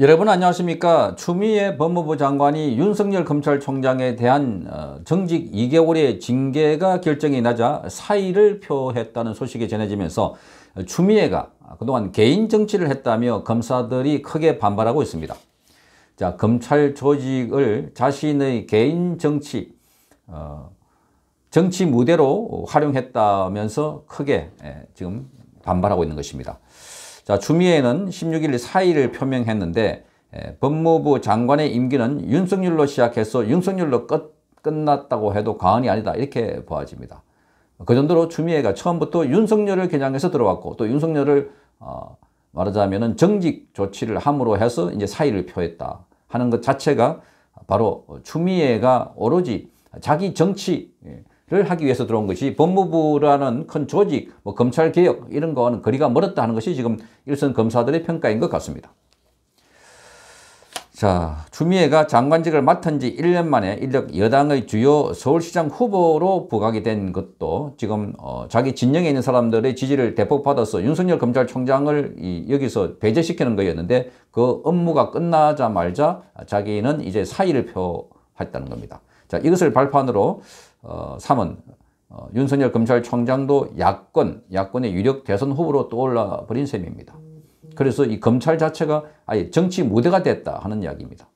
여러분 안녕하십니까 추미애 법무부 장관이 윤석열 검찰총장에 대한 어, 정직 2개월의 징계가 결정이 나자 사의를 표했다는 소식이 전해지면서 추미애가 그동안 개인 정치를 했다며 검사들이 크게 반발하고 있습니다. 자 검찰 조직을 자신의 개인 정치 어, 정치 무대로 활용했다면서 크게 예, 지금 반발하고 있는 것입니다. 자, 추미애는 16일 사의를 표명했는데 에, 법무부 장관의 임기는 윤석열로 시작해서 윤석열로 끝, 끝났다고 해도 과언이 아니다 이렇게 보아집니다. 그 정도로 추미애가 처음부터 윤석열을 겨냥해서 들어왔고 또 윤석열을 어, 말하자면은 정직 조치를 함으로 해서 이제 사의를 표했다 하는 것 자체가 바로 추미애가 오로지 자기 정치 예, 를 하기 위해서 들어온 것이 법무부라는 큰 조직, 뭐 검찰 개혁 이런 거는 거리가 멀었다 하는 것이 지금 일선 검사들의 평가인 것 같습니다. 자, 추미애가 장관직을 맡은 지 1년 만에 인력 여당의 주요 서울시장 후보로 부각이 된 것도 지금 어, 자기 진영에 있는 사람들의 지지를 대폭 받아서 윤석열 검찰총장을 이, 여기서 배제시키는 거였는데 그 업무가 끝나자말자 자기는 이제 사의를 표했다는 겁니다. 자, 이것을 발판으로 어, 3은 어, 윤석열 검찰총장도 야권, 야권의 유력 대선 후보로 떠올라 버린 셈입니다. 그래서 이 검찰 자체가 아예 정치 무대가 됐다 하는 이야기입니다.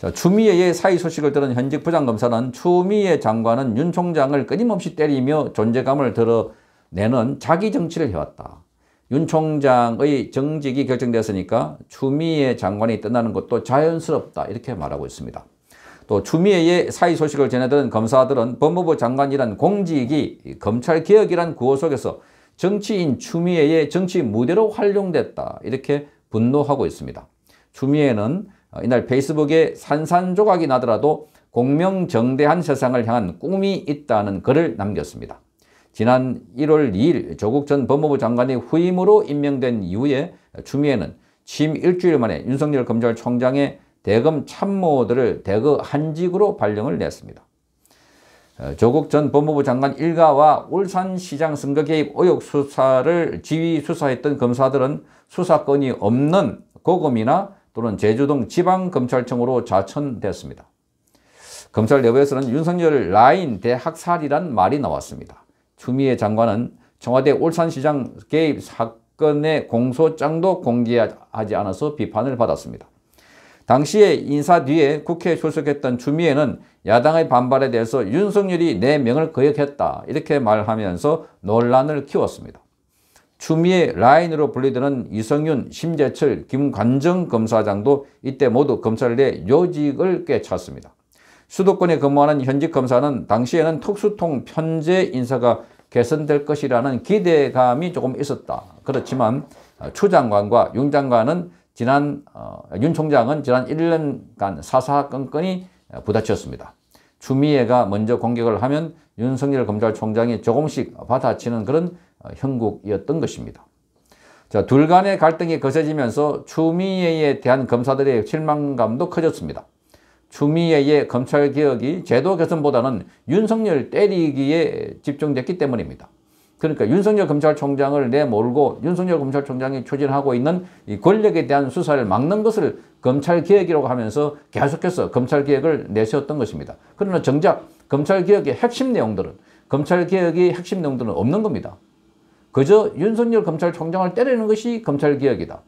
자, 추미애의 사의 소식을 들은 현직 부장검사는 추미애 장관은 윤 총장을 끊임없이 때리며 존재감을 드러내는 자기 정치를 해왔다. 윤 총장의 정직이 결정됐으니까 추미애 장관이 떠나는 것도 자연스럽다 이렇게 말하고 있습니다. 또 추미애의 사의 소식을 전해들은 검사들은 법무부 장관이란 공직이 검찰개혁이란 구호 속에서 정치인 추미애의 정치 무대로 활용됐다 이렇게 분노하고 있습니다. 추미애는 이날 페이스북에 산산조각이 나더라도 공명정대한 세상을 향한 꿈이 있다는 글을 남겼습니다. 지난 1월 2일 조국 전 법무부 장관이 후임으로 임명된 이후에 추미애는 취임 일주일 만에 윤석열 검찰총장의 대검 참모들을 대거 한직으로 발령을 냈습니다. 어, 조국 전 법무부 장관 일가와 울산시장 선거 개입 의혹 수사를 지휘 수사했던 검사들은 수사권이 없는 고검이나 또는 제주동 지방검찰청으로 좌천됐습니다 검찰 내부에서는 윤석열 라인 대학살이란 말이 나왔습니다. 추미애 장관은 청와대 울산시장 개입 사건의 공소장도 공개하지 않아서 비판을 받았습니다. 당시에 인사 뒤에 국회에 출석했던 추미애는 야당의 반발에 대해서 윤석열이 내 네 명을 거역했다 이렇게 말하면서 논란을 키웠습니다. 추미애 라인으로 불리드는 이성윤, 심재철, 김관정 검사장도 이때 모두 검찰 내 요직을 꿰찼습니다. 수도권에 근무하는 현직 검사는 당시에는 특수통 편제 인사가 개선될 것이라는 기대감이 조금 있었다. 그렇지만 추 장관과 윤 장관은 지난 어, 윤 총장은 지난 1년간 사사건건이 어, 부딪혔습니다. 추미애가 먼저 공격을 하면 윤석열 검찰총장이 조금씩 받아치는 그런 어, 형국이었던 것입니다. 자, 둘 간의 갈등이 거세지면서 추미애에 대한 검사들의 실망감도 커졌습니다. 추미애의 검찰개혁이 제도 개선보다는 윤석열 때리기에 집중됐기 때문입니다. 그러니까 윤석열 검찰총장을 내몰고 윤석열 검찰총장이 추진하고 있는 이 권력에 대한 수사를 막는 것을 검찰개혁이라고 하면서 계속해서 검찰개혁을 내세웠던 것입니다. 그러나 정작 검찰개혁의 핵심 내용들은 검찰개혁의 핵심 내용들은 없는 겁니다. 그저 윤석열 검찰총장을 때리는 것이 검찰개혁이다.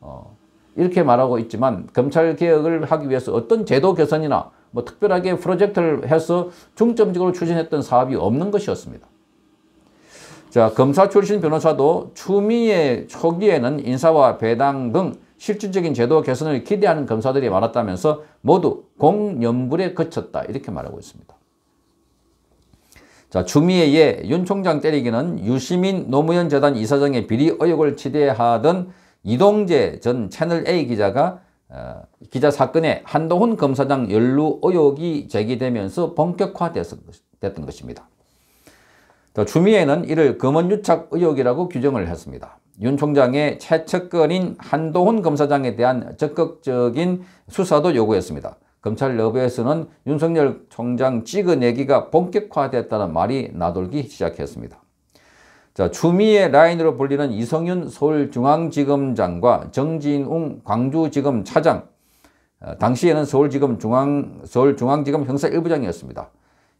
어, 이렇게 말하고 있지만 검찰개혁을 하기 위해서 어떤 제도 개선이나 뭐 특별하게 프로젝트를 해서 중점적으로 추진했던 사업이 없는 것이었습니다. 자, 검사 출신 변호사도 추미애 초기에는 인사와 배당 등 실질적인 제도 개선을 기대하는 검사들이 많았다면서 모두 공연불에 그쳤다. 이렇게 말하고 있습니다. 자, 추미애의 윤 총장 때리기는 유시민 노무현 재단 이사장의 비리 의혹을 지대하던 이동재 전 채널A 기자가 어, 기자 사건에 한동훈 검사장 연루 의혹이 제기되면서 본격화됐던 것입니다. 추미애는 이를 검언유착 의혹이라고 규정을 했습니다. 윤 총장의 최측근인 한도훈 검사장에 대한 적극적인 수사도 요구했습니다. 검찰 내부에서는 윤석열 총장 찍어내기가 본격화됐다는 말이 나돌기 시작했습니다. 자, 추미애 라인으로 불리는 이성윤 서울중앙지검장과 정진웅 광주지검 차장, 어, 당시에는 서울지검 중앙, 서울중앙지검 형사 1부장이었습니다.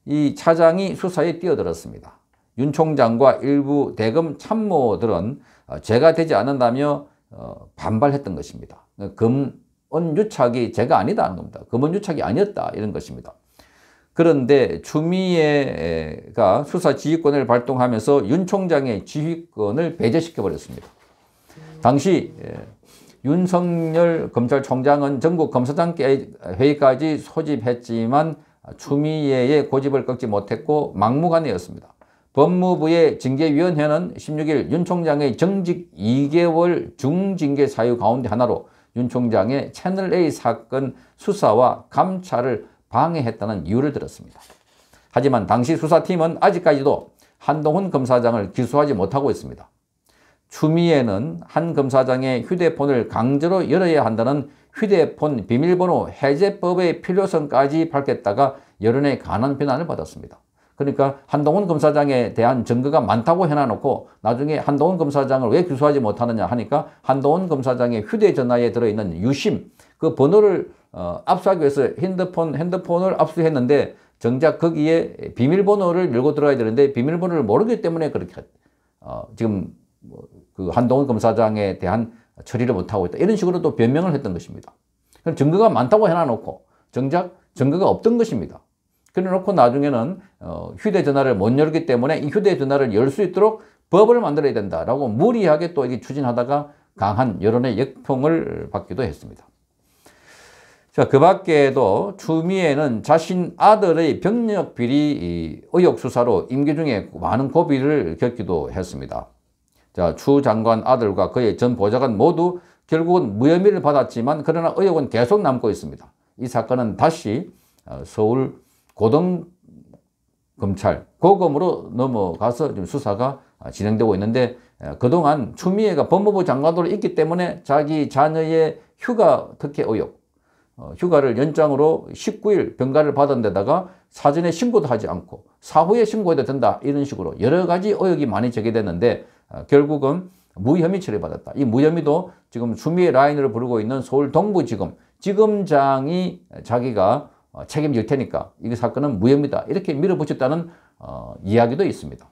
이 차장이 수사에 뛰어들었습니다. 윤 총장과 일부 대검 참모들은 제가 어, 되지 않는다며 어, 반발했던 것입니다. 금언유착이 제가 아니다는 겁니다. 금언유착이 아니었다 이런 것입니다. 그런데 추미애가 수사 지휘권을 발동하면서 윤 총장의 지휘권을 배제시켜버렸습니다. 당시 예, 윤석열 검찰총장은 전국 검사장 회의까지 소집했지만 추미애의 고집을 꺾지 못했고 막무가내였습니다. 법무부의 징계위원회는 16일 윤 총장의 정직 2개월 중징계 사유 가운데 하나로 윤 총장의 채널A 사건 수사와 감찰을 방해했다는 이유를 들었습니다. 하지만 당시 수사팀은 아직까지도 한동훈 검사장을 기소하지 못하고 있습니다. 추미애는 한 검사장의 휴대폰을 강제로 열어야 한다는 휴대폰 비밀번호 해제법의 필요성까지 밝혔다가 여론에관한 비난을 받았습니다. 그러니까 한동훈 검사장에 대한 증거가 많다고 해놔놓고 나중에 한동훈 검사장을 왜 기소하지 못하느냐 하니까 한동훈 검사장의 휴대전화에 들어있는 유심 그 번호를 어, 압수하기 위해서 핸드폰, 핸드폰을 압수했는데 정작 거기에 비밀번호를 열고 들어가야 되는데 비밀번호를 모르기 때문에 그렇게 어, 지금 뭐 그 한동훈 검사장에 대한 처리를 못하고 있다. 이런 식으로 또 변명을 했던 것입니다. 그럼 증거가 많다고 해놔놓고 정작 증거가 없던 것입니다. 그래 놓고 나중에는 어, 휴대전화를 못 열기 때문에 이 휴대전화를 열 수 있도록 법을 만들어야 된다라고 무리하게 또 이게 추진하다가 강한 여론의 역풍을 받기도 했습니다. 자, 그 밖에도 추미애는 자신 아들의 병력 비리 의혹 수사로 임기 중에 많은 고비를 겪기도 했습니다. 자, 추 장관 아들과 그의 전 보좌관 모두 결국은 무혐의를 받았지만 그러나 의혹은 계속 남고 있습니다. 이 사건은 다시 어, 서울 고등 검찰 고검으로 넘어가서 지금 수사가 진행되고 있는데 그동안 추미애가 법무부 장관으로 있기 때문에 자기 자녀의 휴가 특혜 의혹 어, 휴가를 연장으로 19일 병가를 받은 데다가 사전에 신고도 하지 않고 사후에 신고해도 된다 이런 식으로 여러 가지 의혹이 많이 제기됐는데 어, 결국은 무혐의 처리받았다. 이 무혐의도 지금 추미애 라인으로 부르고 있는 서울 동부지검 지검장이 자기가 어, 책임질 테니까 이 사건은 무혐의다. 이렇게 밀어붙였다는 어, 이야기도 있습니다.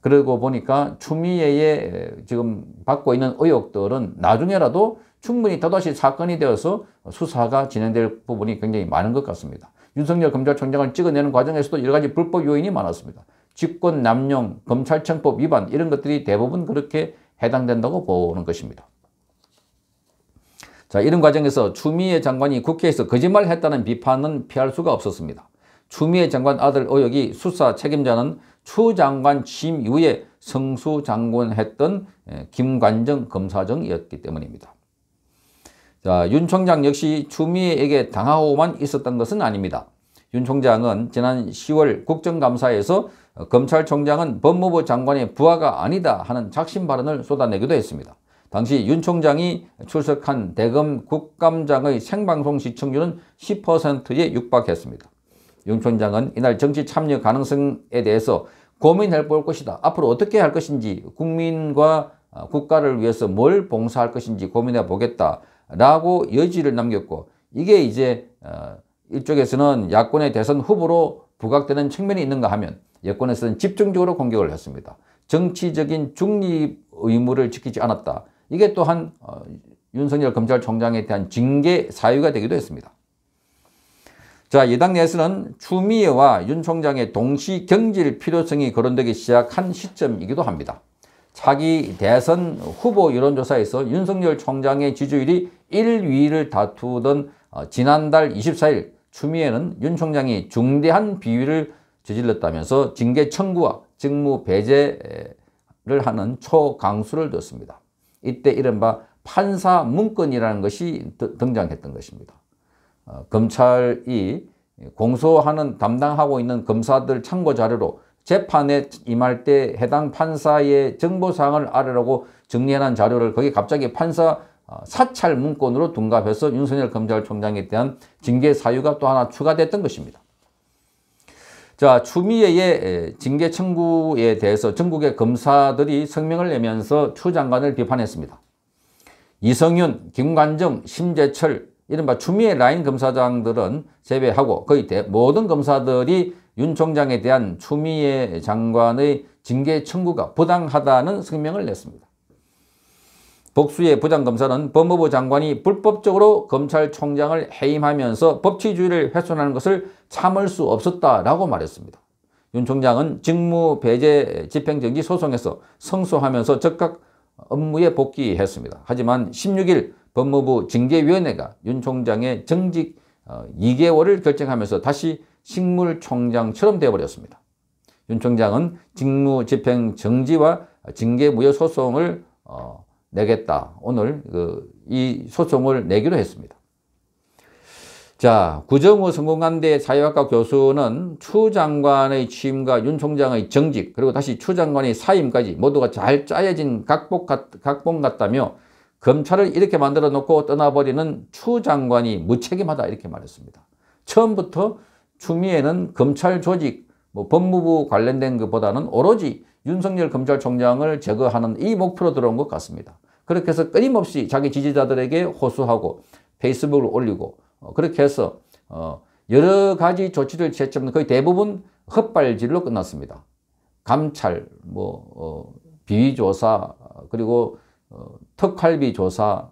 그러고 보니까 추미애의 지금 받고 있는 의혹들은 나중에라도 충분히 또다시 사건이 되어서 수사가 진행될 부분이 굉장히 많은 것 같습니다. 윤석열 검찰총장을 찍어내는 과정에서도 여러 가지 불법 요인이 많았습니다. 직권 남용, 검찰청법 위반 이런 것들이 대부분 그렇게 해당된다고 보는 것입니다. 자, 이런 과정에서 추미애 장관이 국회에서 거짓말 했다는 비판은 피할 수가 없었습니다. 추미애 장관 아들 의혹이 수사 책임자는 추 장관 취임 이후에 성수 장관했던 예, 김관정 검사정이었기 때문입니다. 자, 윤 총장 역시 추미애에게 당하고만 있었던 것은 아닙니다. 윤 총장은 지난 10월 국정감사에서 어, 검찰총장은 법무부 장관의 부하가 아니다 하는 작심 발언을 쏟아내기도 했습니다. 당시 윤 총장이 출석한 대검 국감장의 생방송 시청률은 10%에 육박했습니다. 윤 총장은 이날 정치 참여 가능성에 대해서 고민해 볼 것이다. 앞으로 어떻게 할 것인지 국민과 어, 국가를 위해서 뭘 봉사할 것인지 고민해 보겠다. 라고 여지를 남겼고 이게 이제 이쪽에서는 어, 야권의 대선 후보로 부각되는 측면이 있는가 하면 여권에서는 집중적으로 공격을 했습니다. 정치적인 중립 의무를 지키지 않았다. 이게 또한 어, 윤석열 검찰총장에 대한 징계 사유가 되기도 했습니다. 자, 여당 내에서는 추미애와 윤 총장의 동시 경질 필요성이 거론되기 시작한 시점이기도 합니다. 차기 대선 후보 여론조사에서 윤석열 총장의 지지율이 1위를 다투던 어, 지난달 24일 추미애는 윤 총장이 중대한 비위를 저질렀다면서 징계 청구와 직무 배제를 하는 초강수를 뒀습니다. 이때 이른바 판사 문건이라는 것이 등장했던 것입니다. 어, 검찰이 공소하는 담당하고 있는 검사들 참고 자료로 재판에 임할 때 해당 판사의 정보사항을 알으라고 정리해놓은 자료를 거기 갑자기 판사 어, 사찰 문건으로 둔갑해서 윤석열 검찰총장에 대한 징계 사유가 또 하나 추가됐던 것입니다. 자, 추미애의 징계 청구에 대해서 전국의 검사들이 성명을 내면서 추 장관을 비판했습니다. 이성윤, 김관정, 심재철 이른바 추미애 라인 검사장들은 제외하고 거의 대, 모든 검사들이 윤 총장에 대한 추미애 장관의 징계 청구가 부당하다는 성명을 냈습니다. 복수의 부장검사는 법무부 장관이 불법적으로 검찰총장을 해임하면서 법치주의를 훼손하는 것을 참을 수 없었다라고 말했습니다. 윤 총장은 직무배제 집행정지 소송에서 성소하면서 즉각 업무에 복귀했습니다. 하지만 16일 법무부 징계위원회가 윤 총장의 정직 2개월을 어, 결정하면서 다시 식물총장처럼 되어버렸습니다. 윤 총장은 직무집행정지와 징계무효 소송을 어, 내겠다. 오늘 그이 소송을 내기로 했습니다. 자, 구정우 성공관대 사회학과 교수는 추 장관의 취임과 윤 총장의 정직, 그리고 다시 추 장관의 사임까지 모두가 잘 짜여진 각본, 같, 각본 같다며 검찰을 이렇게 만들어 놓고 떠나버리는 추 장관이 무책임하다 이렇게 말했습니다. 처음부터 추미애는 검찰 조직, 뭐 법무부 관련된 것보다는 오로지 윤석열 검찰총장을 제거하는 이 목표로 들어온 것 같습니다. 그렇게 해서 끊임없이 자기 지지자들에게 호소하고 페이스북을 올리고 어, 그렇게 해서 어, 여러 가지 조치를 취했지만 거의 대부분 헛발질로 끝났습니다. 감찰, 뭐 어, 비위조사, 그리고 특활비 조사,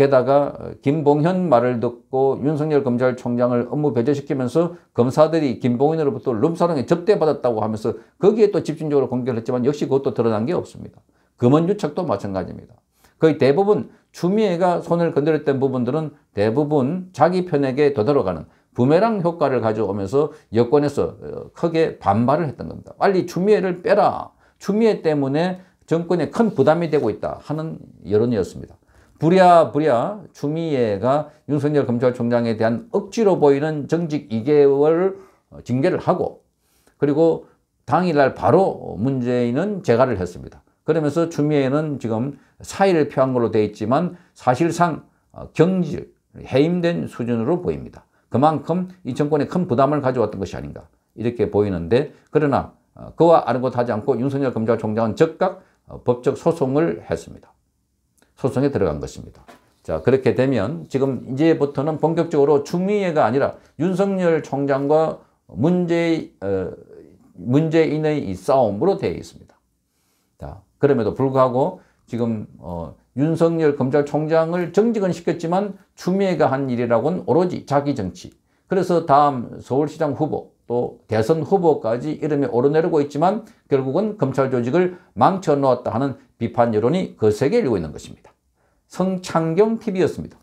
게다가 김봉현 말을 듣고 윤석열 검찰총장을 업무 배제시키면서 검사들이 김봉현으로부터 룸사랑에 접대받았다고 하면서 거기에 또 집중적으로 공격을 했지만 역시 그것도 드러난 게 없습니다. 금원유착도 마찬가지입니다. 거의 대부분 추미애가 손을 건드렸던 부분들은 대부분 자기 편에게 되돌아가는 부메랑 효과를 가져오면서 여권에서 어, 크게 반발을 했던 겁니다. 빨리 추미애를 빼라. 추미애 때문에 정권에 큰 부담이 되고 있다 하는 여론이었습니다. 부랴부랴 추미애가 윤석열 검찰총장에 대한 억지로 보이는 정직 2개월 어, 징계를 하고 그리고 당일날 바로 문재인은 제가를 했습니다. 그러면서 추미애는 지금 사의를 표한 걸로 돼 있지만 사실상 어, 경질, 해임된 수준으로 보입니다. 그만큼 이 정권에 큰 부담을 가져왔던 것이 아닌가 이렇게 보이는데 그러나 어, 그와 아는것하지 않고 윤석열 검찰총장은 즉각 법적 소송을 했습니다. 소송에 들어간 것입니다. 자, 그렇게 되면 지금 이제부터는 본격적으로 추미애가 아니라 윤석열 총장과 문제, 어, 문재인의 이 싸움으로 되어 있습니다. 자, 그럼에도 불구하고 지금, 어, 윤석열 검찰총장을 정직은 시켰지만 추미애가 한 일이라고는 오로지 자기 정치. 그래서 다음 서울시장 후보 또 대선 후보까지 이름이 오르내리고 있지만 결국은 검찰 조직을 망쳐놓았다 하는 비판 여론이 거세게 그 일고 있는 것입니다. 성창경 TV였습니다.